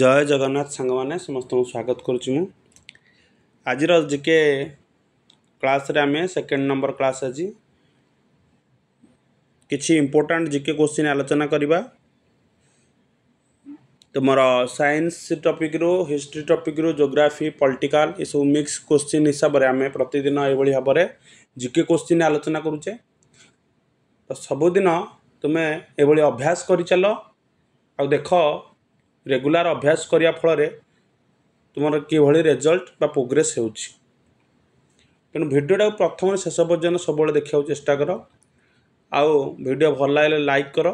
ଜୟ ଜଗନ୍ନାଥ ସାଙ୍ଗମାନେ ସମସ୍ତଙ୍କୁ ସ୍ୱାଗତ କରୁଛି ମୁଁ ଆଜିର ଜି କେ କ୍ଲାସ୍ରେ ଆମେ ସେକେଣ୍ଡ ନମ୍ବର କ୍ଲାସ୍ ଆଜି କିଛି ଇମ୍ପୋର୍ଟାଣ୍ଟ ଜି କେ କୋଶ୍ଚିନ୍ ଆଲୋଚନା କରିବା ତୁମର ସାଇନ୍ସ ଟପିକ୍ରୁ ହିଷ୍ଟ୍ରି ଟପିକ୍ରୁ ଜୋଗ୍ରାଫି ପଲିଟିକାଲ ଏସବୁ ମିକ୍ସ କୋଶ୍ଚିନ୍ ହିସାବରେ ଆମେ ପ୍ରତିଦିନ ଏଭଳି ଭାବରେ ଜି କେ କୋଶ୍ଚିନ୍ ଆଲୋଚନା କରୁଛେ ତ ସବୁଦିନ ତୁମେ ଏଭଳି ଅଭ୍ୟାସ କରିଚାଲ ଆଉ ଦେଖ ରେଗୁଲାର ଅଭ୍ୟାସ କରିବା ଫଳରେ ତୁମର କିଭଳି ରେଜଲ୍ଟ ବା ପ୍ରୋଗ୍ରେସ୍ ହେଉଛି ତେଣୁ ଭିଡ଼ିଓଟାକୁ ପ୍ରଥମରୁ ଶେଷ ପର୍ଯ୍ୟନ୍ତ ସବୁବେଳେ ଦେଖିବାକୁ ଚେଷ୍ଟା କର ଆଉ ଭିଡ଼ିଓ ଭଲ ଲାଗିଲେ ଲାଇକ୍ କର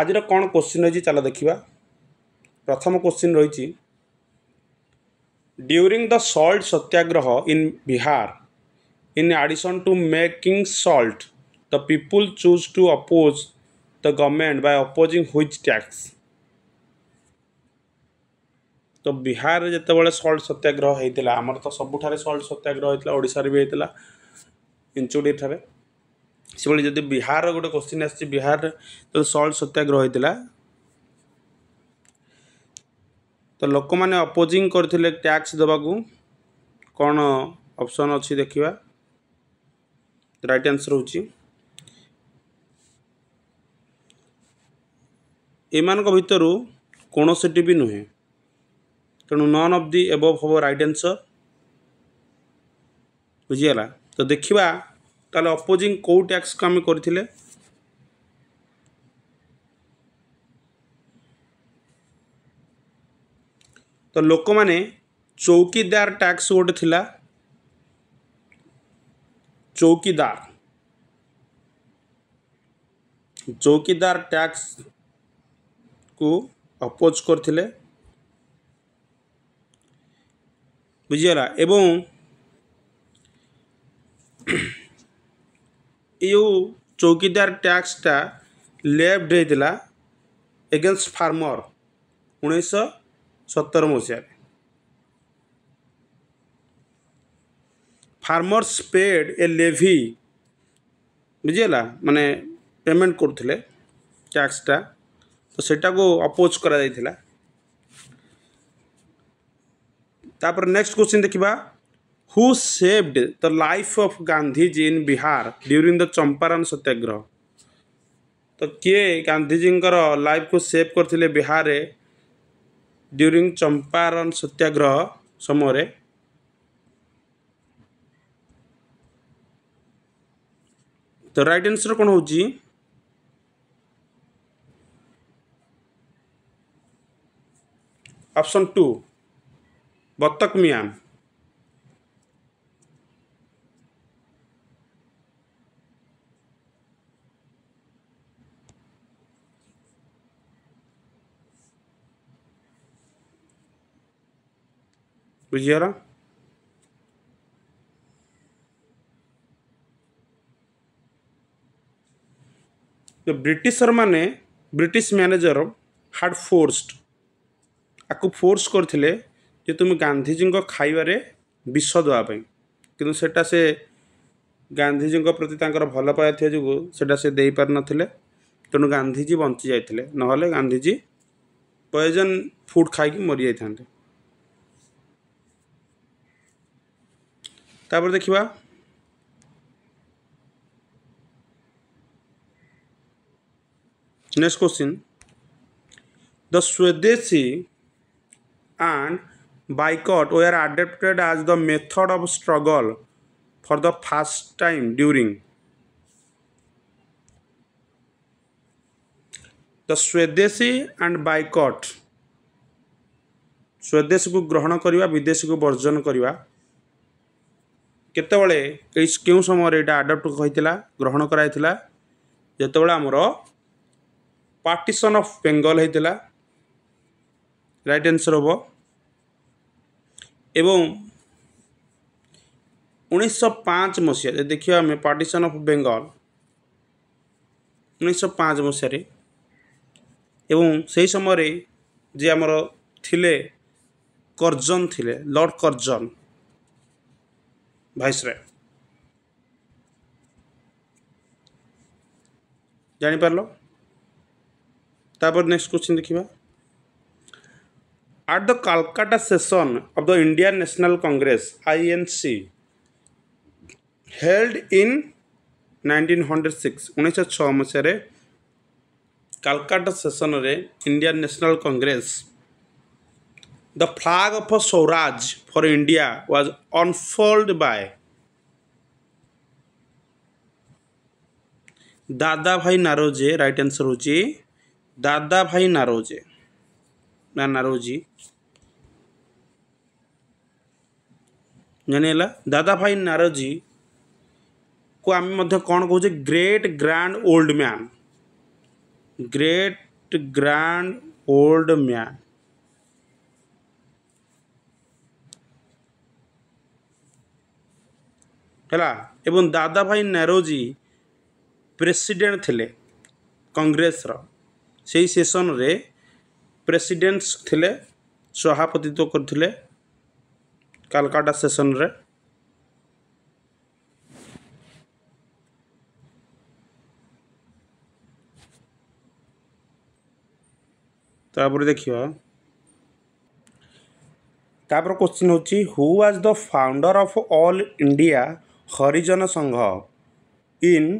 ଆଜିର କ'ଣ କୋଶ୍ଚିନ୍ ରହିଛି ଚାଲ ଦେଖିବା ପ୍ରଥମ କୋଶ୍ଚିନ୍ ରହିଛି during the salt Satyagraha in Bihar in addition to making salt the people chose to oppose the government by opposing which tax ତ ବିହାରରେ ଯେତେବେଳେ ସଲ୍ଟ ସତ୍ୟାଗ୍ରହ ହେଇଥିଲା ଆମର ତ ସବୁଠାରେ ସଲ୍ଟ ସତ୍ୟାଗ୍ରହ ହେଇଥିଲା ଓଡ଼ିଶାରେ ବି ହେଇଥିଲା ଇଞ୍ଚୁଡ଼ିଠାରେ ସେଭଳି ଯଦି ବିହାରର ଗୋଟେ କୋଶ୍ଚିନ୍ ଆସିଛି ବିହାରରେ ଯଦି ସଲ୍ଟ ସତ୍ୟାଗ୍ରହ ହେଇଥିଲା ତ ଲୋକମାନେ ଅପୋଜିଂ କରିଥିଲେ ଟ୍ୟାକ୍ସ ଦେବାକୁ କ'ଣ ଅପସନ୍ ଅଛି ଦେଖିବା ରାଇଟ୍ ଆନ୍ସର୍ ହେଉଛି ଏମାନଙ୍କ ଭିତରୁ କୌଣସିଟି ବି ନୁହେଁ ତେଣୁ ନନ୍ ଅଫ୍ ଦି ଏବଭ୍ ହେବ ରାଇଟ୍ ଆନ୍ସର୍ ବୁଝିଗଲା ତ ଦେଖିବା ତାହେଲେ ଅପୋଜିଂ କେଉଁ ଟ୍ୟାକ୍ସକୁ ଆମେ କରିଥିଲେ ତ ଲୋକମାନେ ଚୌକିଦାର ଟ୍ୟାକ୍ସ ଗୋଟେ ଥିଲା चौकीदार चौकीदार टैक्स को अपोज करते बुझीगला एवं यो चौकीदार टैक्सटा लेफ्ट होता एगेन्स्ट फार्मर उन्नीस सतर मसीह फार्मर्स पेड ए लेवी बुझीगला मानने पेमेंट करूँ टैक्सटा तो सेटा को अपोज करा कराइला तापर नेक्स्ट क्वेश्चन देखा who saved the life of Gandhiji in Bihar during the Champaran Satyagraha तो किए गांधीजी लाइफ को सेव करते बिहार ड्यूरी चंपारण सत्याग्रह समय तो राइट आंसर कौन हो ऑप्शन टू बत्तख मियाँ बुझा तो ब्रिटिशर मैंने ब्रिटिश मैनेजर हार्ड फोर्सड आपको फोर्स करते ଯେ ତୁମେ ଗାନ୍ଧିଜୀଙ୍କ ଖାଇବାରେ ବିଷ ଦେବା ପାଇଁ କିନ୍ତୁ ସେଟା ସେ ଗାନ୍ଧିଜୀଙ୍କ ପ୍ରତି ତାଙ୍କର ଭଲ ପାଇବା ଥିବା ଯୋଗୁଁ ସେଟା ସେ ଦେଇପାରିନଥିଲେ ତେଣୁ ଗାନ୍ଧିଜୀ ବଞ୍ଚି ଯାଇଥିଲେ ନହେଲେ ଗାନ୍ଧିଜୀ ପଏଜନ୍ ଫୁଡ଼୍ ଖାଇକି ମରିଯାଇଥାନ୍ତେ ତାପରେ ଦେଖିବା next question the Swadeshi and boycott were adopted as the method of struggle for the first time during the Swadeshi and boycott ସ୍ୱଦେଶୀକୁ ଗ୍ରହଣ କରିବା ବିଦେଶୀକୁ ବର୍ଜନ କରିବା କେତେବେଳେ ଏଇ କେଉଁ ସମୟରେ ଏଇଟା ଆଡ଼ପ୍ଟ ହୋଇଥିଲା ଗ୍ରହଣ କରାଯାଇଥିଲା ଯେତେବେଳେ ଆମର ପାର୍ଟିସନ୍ ଅଫ୍ ବେଙ୍ଗଲ୍ ହୋଇଥିଲା ରାଇଟ୍ ଆନ୍ସର୍ ହେବ ଏବଂ ଉଣେଇଶହ ପାଞ୍ଚ ମସିହାରେ ଦେଖିବା ଆମେ ପାର୍ଟିସନ୍ ଅଫ୍ ବେଙ୍ଗଲ ଉଣେଇଶହ ପାଞ୍ଚ ମସିହାରେ ଏବଂ ସେହି ସମୟରେ ଯିଏ ଆମର ଥିଲେ କରଜନ୍ ଥିଲେ ଲର୍ଡ଼ କର୍ଜନ୍ ଭାଇସରେ ଜାଣିପାରିଲ ତାପରେ ନେକ୍ସଟ କୋଶ୍ଚିନ୍ ଦେଖିବା At the Calcutta session of the Indian National Congress INC held in 1906 ଉଣେଇଶହ ମସିହାରେ କାଲକାଟା ସେସନରେ Indian National Congress the flag of Swaraj for India was unfolded by Dadabhai Naoroji right answer ହେଉଛି ଦାଦାଭାଇ ନାରୋଜେ નાનારોજી ଜାଣିହେଲା ଦାଦାଭାଇ ନାରଜୀକୁ ଆମେ ମଧ୍ୟ କ'ଣ କହୁଛେ great grand old man great grand old man ହେଲା ଏବଂ ଦାଦାଭାଇ ନାରୋଜି ପ୍ରେସିଡେଣ୍ଟ ଥିଲେ କଂଗ୍ରେସର ସେହି ସେସନରେ ପ୍ରେସିଡେଣ୍ଟସ୍ ଥିଲେ ସଭାପତିତ୍ୱ କରିଥିଲେ କାଲକାଟା ସେସନ୍ରେ ତାପରେ ଦେଖିବା ତାପରେ କୋଶ୍ଚିନ୍ ହେଉଛି who was the founder of All India Harijan Sangh in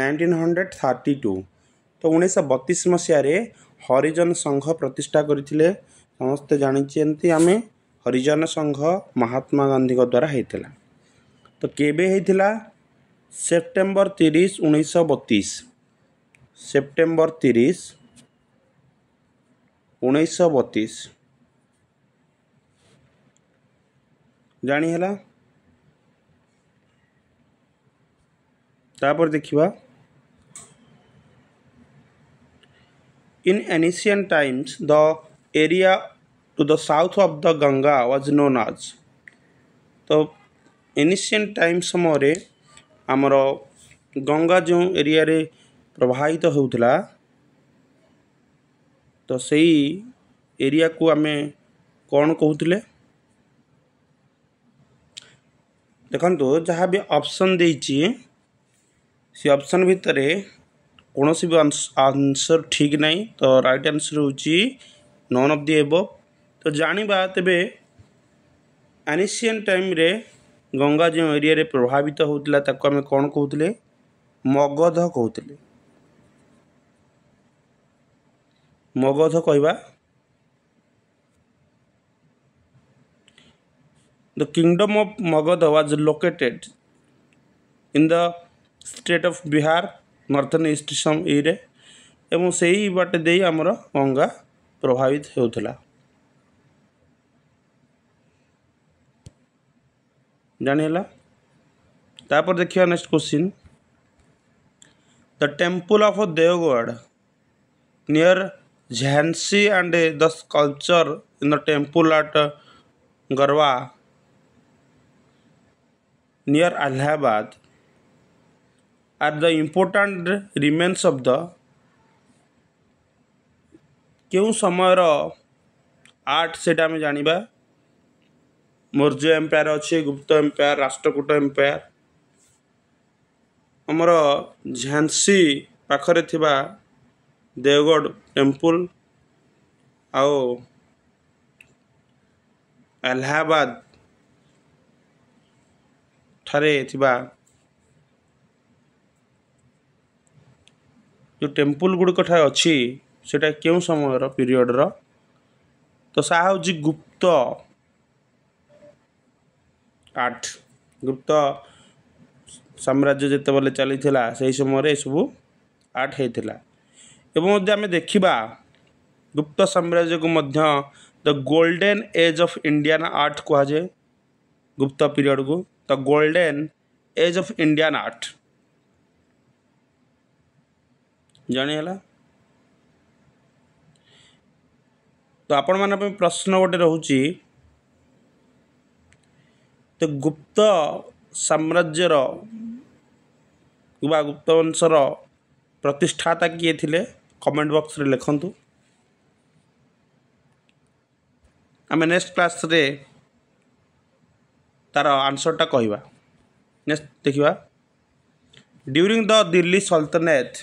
nineteen hundred thirty two ତ ଉଣେଇଶହ ବତିଶ ମସିହାରେ হরিজন সংঘ প্রতিষ্ঠা করে ସମସ୍ତେ ଜାଣିଛନ୍ତି ଆମେ ହରିଜନ ସଂଘ ମହାତ୍ମା ଗାନ୍ଧୀଙ୍କ ଦ୍ୱାରା ହେଇଥିଲା ତ କେବେ ହେଇଥିଲା ସେପ୍ଟେମ୍ବର ତିରିଶ ଉଣେଇଶହ ବତିଶ ସେପ୍ଟେମ୍ବର ତିରିଶ ଉଣେଇଶହ ବତିଶ ଜାଣି ହେଲା ତାପରେ ଦେଖିବା in ancient times the area to the south of the Ganga was known as तो एनिशियन टाइम्स समय आमर गंगा जो एरिया रे प्रवाहित होता तो से एरिया को आम कौन कहते देखु जहाँ भी ऑप्शन दे ऑप्शन भितर କୌଣସି ବି ଆନ୍ସର୍ ଠିକ୍ ନାହିଁ ତ ରାଇଟ୍ ଆନ୍ସର୍ ହେଉଛି ନନ୍ ଅଫ୍ ଦି ଏବ ତ ଜାଣିବା ତେବେ ଆନିସିଆନ୍ ଟାଇମ୍ରେ ଗଙ୍ଗା ଯେଉଁ ଏରିଆରେ ପ୍ରଭାବିତ ହେଉଥିଲା ତାକୁ ଆମେ କ'ଣ କହୁଥିଲେ ମଗଧ କହୁଥିଲେ ମଗଧ କହିବା The kingdom of Magadha was located in the state of Bihar ନର୍ଥନ୍ ଇଷ୍ଟ ଇରେ ଏବଂ ସେଇ ବାଟ ଦେଇ ଆମର ଗଙ୍ଗା ପ୍ରଭାବିତ ହେଉଥିଲା ଜାଣିହେଲା ତାପରେ ଦେଖିବା next question the temple of Deogarh near Jhansi and the sculpture in the temple at Garhwa near Allahabad are the important remains of the के समय आर्ट से आम जाना मौर्य एम्पायर अच्छे गुप्त एम्पायर राष्ट्रकूट एम्पायर आमर झांसी पाखे देवगढ़ टेम्पल आओ इलाहाबाद ठारे ଯେଉଁ ଟେମ୍ପୁଲ୍ ଗୁଡ଼ିକଠାରେ ଅଛି ସେଇଟା କେଉଁ ସମୟର ପିରିୟଡ଼୍ର ତ ସାହା ହେଉଛି ଗୁପ୍ତ ଆଠ ଗୁପ୍ତ ସାମ୍ରାଜ୍ୟ ଯେତେବେଳେ ଚାଲିଥିଲା ସେହି ସମୟରେ ଏସବୁ ଆର୍ଟ ହେଇଥିଲା ଏବଂ ଯଦି ଆମେ ଦେଖିବା ଗୁପ୍ତ ସାମ୍ରାଜ୍ୟକୁ ମଧ୍ୟ the golden age of Indian art କୁହାଯାଏ ଗୁପ୍ତ ପିରିୟଡ଼କୁ the golden age of Indian art ହେଲା ତ ଆପଣମାନଙ୍କ ପାଇଁ ପ୍ରଶ୍ନ ଗୋଟେ ରହୁଛି ତ ଗୁପ୍ତ ସାମ୍ରାଜ୍ୟର ବା ଗୁପ୍ତ ବଂଶର ପ୍ରତିଷ୍ଠାତା କିଏ ଥିଲେ କମେଣ୍ଟ ବକ୍ସରେ ଲେଖନ୍ତୁ ଆମେ ନେକ୍ସଟ କ୍ଲାସ୍ରେ ତା'ର ଆନ୍ସର୍ଟା କହିବା ନେକ୍ସଟ ଦେଖିବା during the Delhi sultanate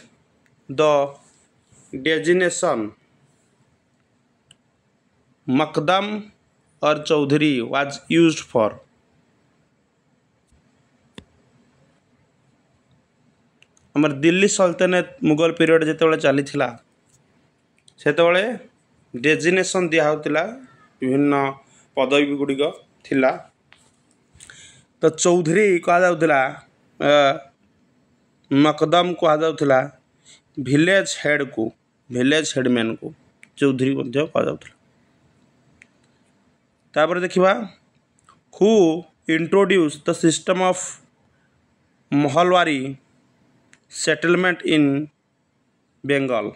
the designation Makdam or Chaudhary was used for. ଆମର ଦିଲ୍ଲୀ ସଲତନତ ମୁଗଲ ପିରିୟଡ଼ ଯେତେବେଳେ ଚାଲିଥିଲା ସେତେବେଳେ ଡେଜିନେସନ୍ ଦିଆହେଉଥିଲା ବିଭିନ୍ନ ପଦବୀ ଗୁଡ଼ିକ ଥିଲା ତ ଚୌଧୁରୀ କୁହାଯାଉଥିଲା ମକଦମ କୁହାଯାଉଥିଲା भिलेज हेड को भिलेज हेडमैन को चौधरी कहुलापर देखा who introduced the system of Mahalwari settlement in Bengal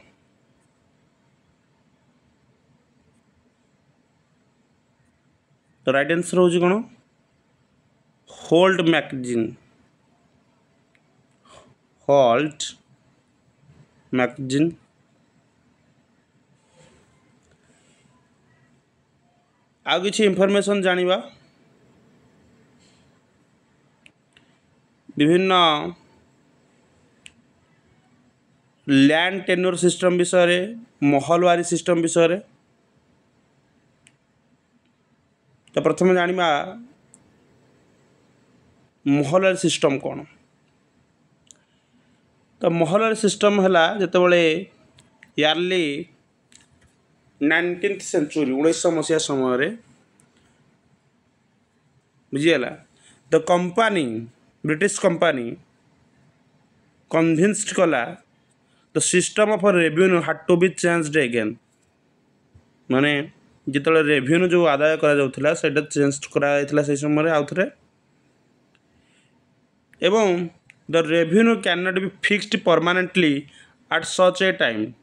right answer हूँ कौन होल्ड मैगजीन होल्ड मैगजीन आ कि इनफर्मेसन जानवा विभिन्न लैंड टेनर सिस्टम विषय महलवारी सिस्टम विषय तो प्रथम जानवा महलवारी सिस्टम कौन ତ ମହଲର ସିଷ୍ଟମ୍ ହେଲା ଯେତେବେଳେ ୟାର୍ଲି ନାଇନଟିନ୍ଥ ସେଞ୍ଚୁରୀ ଉଣେଇଶହ ମସିହା ସମୟରେ ବୁଝିଗଲା the company British company convinced କଲା the system of revenue had to be changed again ମାନେ ଯେତେବେଳେ ରେଭିନ୍ୟୁ ଯେଉଁ ଆଦାୟ କରାଯାଉଥିଲା ସେଇଟା ଚେଞ୍ଜ କରାଯାଇଥିଲା ସେଇ ସମୟରେ ଆଉଥରେ ଏବଂ The revenue cannot be fixed permanently at such a time.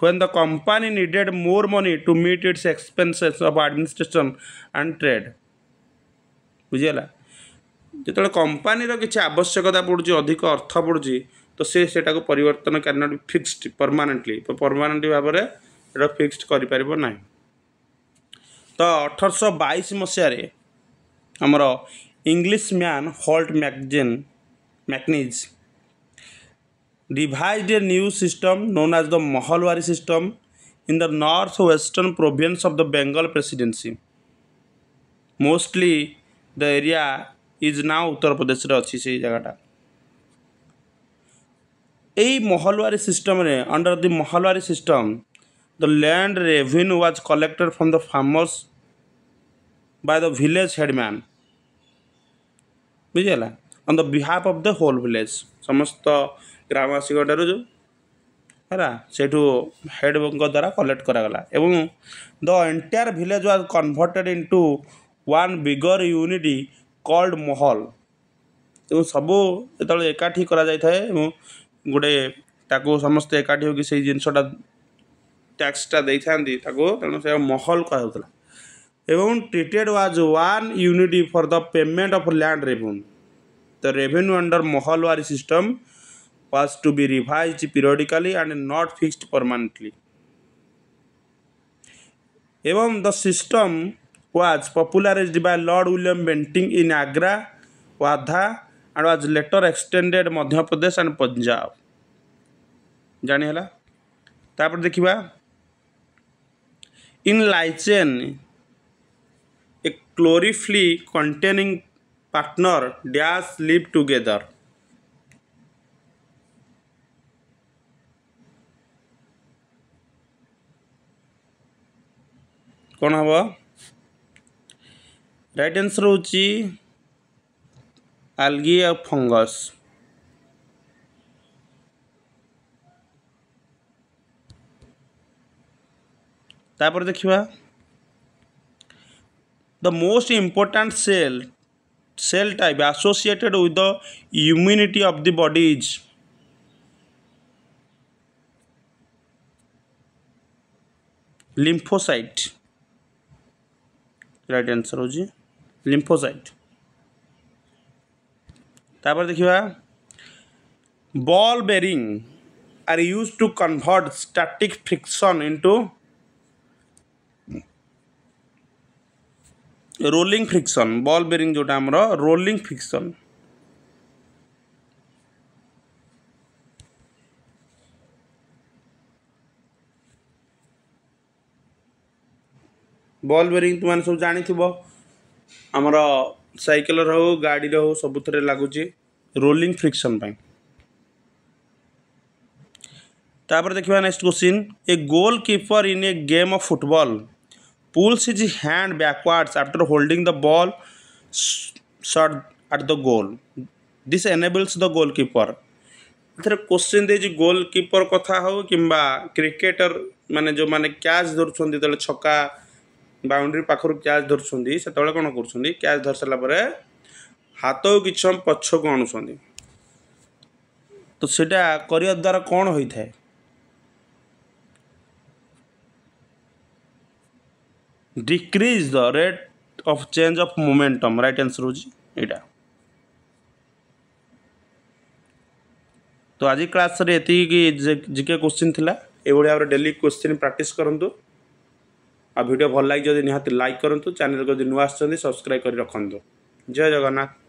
When the company needed more money to meet its expenses of administration and trade. ବୁଝିଗଲା ଯେତେବେଳେ କମ୍ପାନୀର କିଛି ଆବଶ୍ୟକତା ପଡ଼ୁଛି ଅଧିକ ଅର୍ଥ ପଡ଼ୁଛି ତ ସେ ସେଟାକୁ ପରିବର୍ତ୍ତନ କ୍ୟାନଟ୍ ଫିକ୍ସଡ୍ ପରମାନେଣ୍ଟଲି ପରମାନେଣ୍ଟ ଭାବରେ ଏଇଟା ଫିକ୍ସଡ୍ କରିପାରିବ ନାହିଁ ତ ଅଠରଶହ ବାଇଶ ମସିହାରେ ଆମର Englishman Holt Mackenzie mechanism. Devised a new system known as the Mahalwari system in the northwestern province of the Bengal presidency. Mostly the area is now Uttar Pradesh. এই Mahalwari system under the Mahalwari system the land revenue was collected from the farmers by the village headman বুঝিগলা on the behalf of the whole village ସମସ୍ତ ଗ୍ରାମବାସୀଙ୍କ ଠାରୁ ଯେଉଁ ହେଲା ସେଇଠୁ ହେଡ଼ଙ୍କ ଦ୍ୱାରା collect କରାଗଲା ଏବଂ the entire village was converted into one bigger unit called mahal ଏବଂ ସବୁ ଯେତେବେଳେ ଏକାଠି କରାଯାଇଥାଏ ଏବଂ ଗୋଟେ ତାକୁ ସମସ୍ତେ ଏକାଠି ହୋଇକି ସେଇ ଜିନିଷଟା ଟ୍ୟାକ୍ସଟା ଦେଇଥାନ୍ତି ତାକୁ ତେଣୁ ସେ ମହଲ କୁହାଯାଉଥିଲା ଏବଂ treated was one unit for the payment of land revenue The revenue under Mohalwari system was to be revised periodically and not fixed permanently. Even the system was popularized by Lord William Benting in Agra, Wadha, and was later extended to Madhya Pradesh and Punjab. ଜାଣି ହେଲା ତାପରେ ଦେଖିବା in lichen a chlorophylly containing partner dash live together कौन हम right answer होलगी algae आ fungus तापर देखा the most important cell cell type associated with the immunity of the body's lymphocyte right answer होजी लिम्फोसाइट तापर देखिबा ball bearing are used to convert static friction into rolling friction ball bearing ଯେଉଁଟା ଆମର rolling friction ball bearing ତୁମେ ସବୁ ଜାଣିଥିବ ଆମର ସାଇକେଲର ହେଉ ଗାଡ଼ିର ହେଉ ସବୁଥିରେ ଲାଗୁଛି ରୋଲିଂ ଫ୍ରିକ୍ସନ୍ ପାଇଁ ତାପରେ ଦେଖିବା next question a goalkeeper in a game of football pulls his hand backwards after holding the ball shot at the goal. This enables the goalkeeper. ଏଥିରେ କୋଶ୍ଚିନ୍ ଦେଇଛି ଗୋଲ୍ କିପର କଥା ହେଉ କିମ୍ବା cricketer ମାନେ ଯେଉଁମାନେ କ୍ୟାଚ୍ ଧରୁଛନ୍ତି ଯେତେବେଳେ ଛକା ବାଉଣ୍ଡ୍ରି ପାଖରୁ କ୍ୟାଚ୍ ଧରୁଛନ୍ତି ସେତେବେଳେ କ'ଣ କରୁଛନ୍ତି କ୍ୟାଚ୍ ଧରିସାରିଲା ପରେ ହାତକୁ କିଛି ସମୟ ପଛକୁ ଆଣୁଛନ୍ତି ତ ସେଇଟା କରିବା ଦ୍ୱାରା କ'ଣ ହୋଇଥାଏ decrease the rate of change of momentum right answer होची एटा तो आज क्लास रे एति जिके क्वेश्चन थिला एभଳି ଭାବରେ ଡେଲି କ୍ୱେଶ୍ଚିନ୍ ପ୍ରାକ୍ଟିସ୍ କରନ୍ତୁ ଆଉ ଭିଡ଼ିଓ ଭଲ ଲାଗି ଯଦି ନିହାତି ଲାଇକ୍ କରନ୍ତୁ ଚ୍ୟାନେଲ୍ ଯଦି ନୂଆ ଆସୁଛନ୍ତି ସବସ୍କ୍ରାଇବ୍ କରି ରଖନ୍ତୁ ଜୟ ଜଗନ୍ନାଥ